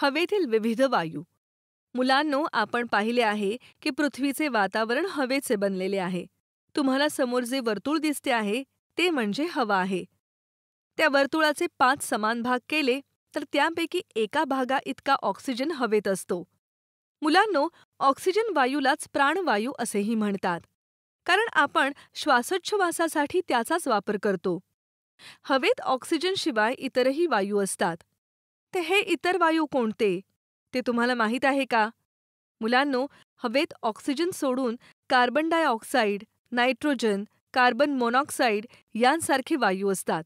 हवेतील विविध वायू मुलांनो आपण पाहिले आहे की पृथ्वीचे वातावरण हवेचे बनलेले आहे तुम्हाला समोर जे वर्तुळ दिसते आहे ते म्हणजे हवा आहे त्या वर्तुळाचे पाच समान भाग केले तर त्यापैकी एका भागा इतका ऑक्सिजन हवेत असतो मुलांनो ऑक्सिजन वायूलाच प्राणवायू असेही म्हणतात कारण आपण श्वासोच्छवासासाठी त्याचाच वापर करतो हवेत ऑक्सिजनशिवाय इतरही वायू असतात ते हे इतर वायू कोणते ते तुम्हाला माहीत आहे का मुलांनो हवेत ऑक्सिजन सोडून carbon dioxide nitrogen carbon monoxide यांसारखे वायू असतात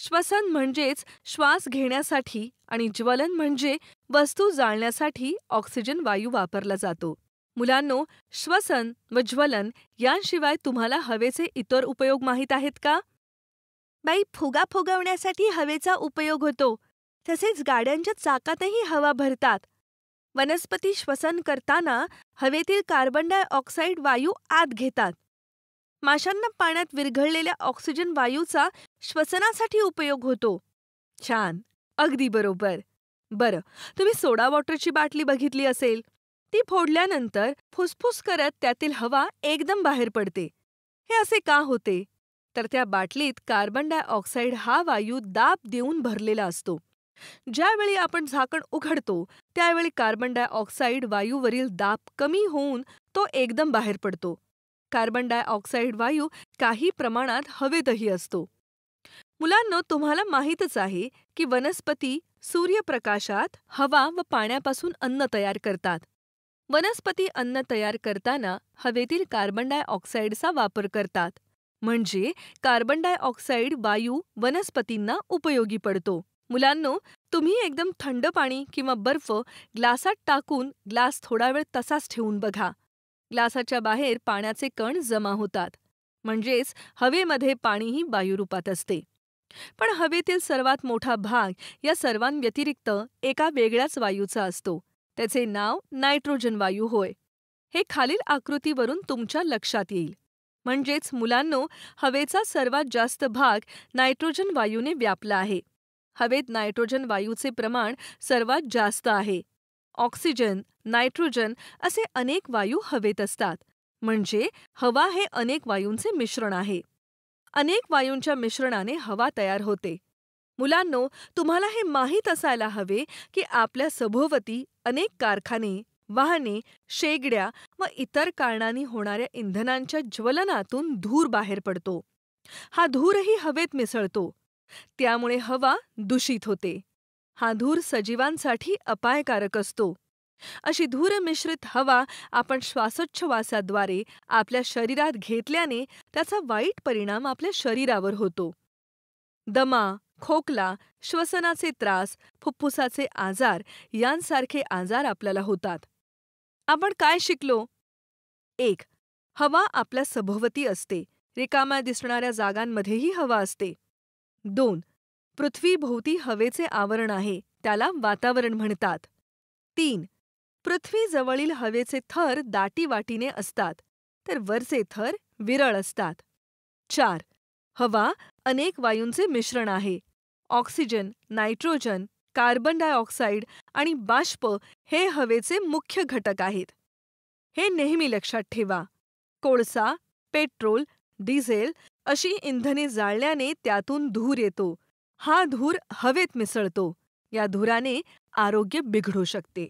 श्वसन म्हणजेच श्वास घेण्यासाठी आणि ज्वलन म्हणजे वस्तू जाळण्यासाठी ऑक्सिजन वायू वापरला जातो मुलांनो श्वसन व ज्वलन यांशिवाय तुम्हाला हवेचे इतर उपयोग माहीत आहेत का बाई फुगा फुगवण्यासाठी हवेचा उपयोग होतो तसेच गाड्यांच्या चाकातही हवा भरतात वनस्पती श्वसन करताना हवेतील कार्बन डायऑक्साईड वायू आत घेतात माशांना पाण्यात विरघळलेल्या ऑक्सिजन वायूचा श्वसनासाठी उपयोग होतो छान अगदी बरोबर बरं तुम्ही सोडा वॉटरची बाटली बघितली असेल ती फोडल्यानंतर फुसफुस करत त्यातील हवा एकदम बाहेर पडते हे असे का होते तर त्या बाटलीत कार्बन डायऑक्साईड हा वायू दाब देऊन भरलेला असतो ज्यावेळी आपण झाकण उघडतो त्यावेळी कार्बन डायऑक्साईड वायूवरील दाब कमी होऊन तो एकदम बाहेर पडतो कार्बन डायऑक्साईड वायू काही प्रमाणात हवेतही असतो मुलांना तुम्हाला माहीतच आहे की वनस्पती सूर्यप्रकाशात हवा व पाण्यापासून अन्न तयार करतात वनस्पती अन्न तयार करताना हवेतील कार्बन डायऑक्साईडचा वापर करतात म्हणजे कार्बन डायऑक्साईड वायू वनस्पतींना उपयोगी पडतो मुलांनो तुम्ही एकदम थंड पाणी किंवा बर्फ ग्लासात टाकून ग्लास थोडा वेळ तसाच ठेवून बघा ग्लासाच्या बाहेर पाण्याचे कण जमा होतात म्हणजेच हवेमध्ये पाणीही वायुरूपात असते पण हवेतील सर्वात मोठा भाग या सर्वांव्यतिरिक्त एका वेगळ्याच वायूचा असतो त्याचे नाव नायट्रोजन वायू होय हे खालील आकृतीवरून तुमच्या लक्षात येईल म्हणजेच मुलांनो हवेचा सर्वात जास्त भाग नायट्रोजन वायूने व्यापला आहे हवेत नायट्रोजन वायूचे प्रमाण सर्वात जास्त आहे ऑक्सिजन नायट्रोजन असे अनेक वायू हवेत असतात म्हणजे हवा हे अनेक वायूंचे मिश्रण आहे अनेक वायूंच्या मिश्रणाने हवा तयार होते मुलांनो तुम्हाला हे माहीत असायला हवे की आपल्या सभोवती अनेक कारखाने वाहने शेगड्या व इतर कारणांनी होणाऱ्या इंधनांच्या ज्वलनातून धूर बाहेर पडतो हा धूरही हवेत मिसळतो त्यामुळे हवा दूषित होते हा धूर सजीवांसाठी अपायकारक असतो अशी धूर मिश्रित हवा आपण श्वासोच्छवासाद्वारे आपल्या शरीरात घेतल्याने त्याचा वाईट परिणाम आपल्या शरीरावर होतो दमा खोकला श्वसनाचे त्रास फुफ्फुसाचे आजार यांसारखे आजार आपल्याला होतात आपण काय शिकलो एक हवा आपल्या सभोवती असते रिकाम्या दिसणाऱ्या जागांमध्येही हवा असते दोन पृथ्वीभोवती हवेचे आवरण आहे त्याला वातावरण म्हणतात तीन पृथ्वीजवळील हवेचे थर दाटीवाटीने असतात तर वरचे थर विरळ असतात चार हवा अनेक वायूंचे मिश्रण आहे ऑक्सिजन नायट्रोजन कार्बन डायऑक्साईड आणि बाष्प हे हवेचे मुख्य घटक आहेत हे नेहमी लक्षात ठेवा कोळसा पेट्रोल डिझेल अशी इंधने जाळल्याने त्यातून धूर येतो हा धूर हवेत मिसळतो या धुराने आरोग्य बिघडू शकते